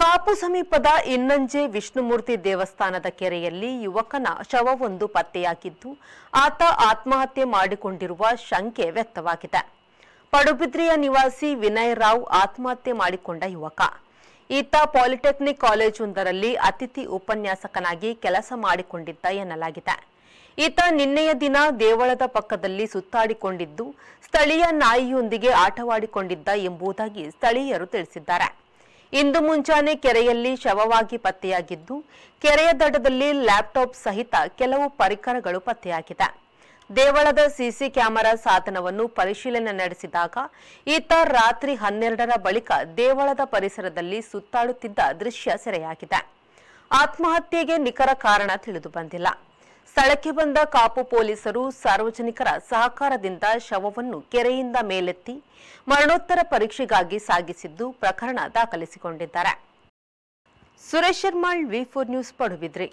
ಕಾಪು ಸಮೀಪದ ಇನ್ನಂಜೆ ವಿಷ್ಣುಮೂರ್ತಿ ದೇವಸ್ಥಾನದ ಕೆರೆಯಲ್ಲಿ ಯುವಕನ ಶವವೊಂದು ಪತ್ತೆಯಾಗಿದ್ದು ಆತ ಆತ್ಮಹತ್ಯೆ ಮಾಡಿಕೊಂಡಿರುವ ಶಂಕೆ ವ್ಯಕ್ತವಾಗಿದೆ ಪಡುಬಿದ್ರಿಯ ನಿವಾಸಿ ವಿನಯ್ ರಾವ್ ಆತ್ಮಹತ್ಯೆ ಮಾಡಿಕೊಂಡ ಯುವಕ ಈತ ಪಾಲಿಟೆಕ್ನಿಕ್ ಕಾಲೇಜೊಂದರಲ್ಲಿ ಅತಿಥಿ ಉಪನ್ಯಾಸಕನಾಗಿ ಕೆಲಸ ಮಾಡಿಕೊಂಡಿದ್ದ ಎನ್ನಲಾಗಿದೆ ಈತ ನಿನ್ನೆಯ ದಿನ ದೇವಳದ ಪಕ್ಕದಲ್ಲಿ ಸುತ್ತಾಡಿಕೊಂಡಿದ್ದು ಸ್ಥಳೀಯ ನಾಯಿಯೊಂದಿಗೆ ಆಟವಾಡಿಕೊಂಡಿದ್ದ ಎಂಬುದಾಗಿ ಸ್ಥಳೀಯರು ತಿಳಿಸಿದ್ದಾರೆ ಇಂದು ಮುಂಜಾನೆ ಕೆರೆಯಲ್ಲಿ ಶವವಾಗಿ ಪತ್ತೆಯಾಗಿದ್ದು ಕೆರೆಯ ದಡದಲ್ಲಿ ಲ್ಯಾಪ್ಟಾಪ್ ಸಹಿತ ಕೆಲವು ಪರಿಕರಗಳು ಪತ್ತೆಯಾಗಿದೆ ದೇವಳದ ಸಿಸಿ ಕ್ಯಾಮೆರಾ ಸಾಧನವನ್ನು ಪರಿಶೀಲನೆ ನಡೆಸಿದಾಗ ಈತ ರಾತ್ರಿ ಹನ್ನೆರಡರ ಬಳಿಕ ದೇವಳದ ಪರಿಸರದಲ್ಲಿ ಸುತ್ತಾಡುತ್ತಿದ್ದ ದೃಶ್ಯ ಸೆರೆಯಾಗಿದೆ ಆತ್ಮಹತ್ಯೆಗೆ ನಿಖರ ಕಾರಣ ತಿಳಿದು ಬಂದಿಲ್ಲ ಸ್ಥಳಕ್ಕೆ ಬಂದ ಕಾಪು ಪೊಲೀಸರು ಸಾರ್ವಜನಿಕರ ಸಹಕಾರದಿಂದ ಶವವನ್ನು ಕೆರೆಯಿಂದ ಮೇಲೆತ್ತಿ ಮರಣೋತ್ತರ ಪರೀಕ್ಷೆಗಾಗಿ ಸಾಗಿಸಿದ್ದು ಪ್ರಕರಣ ದಾಖಲಿಸಿಕೊಂಡಿದ್ದಾರೆ ಸುರೇಶ್ ಶರ್ಮಾಳ್ ವಿ ಫೋರ್ ನ್ಯೂಸ್ ಪಡುಬಿದ್ರಿ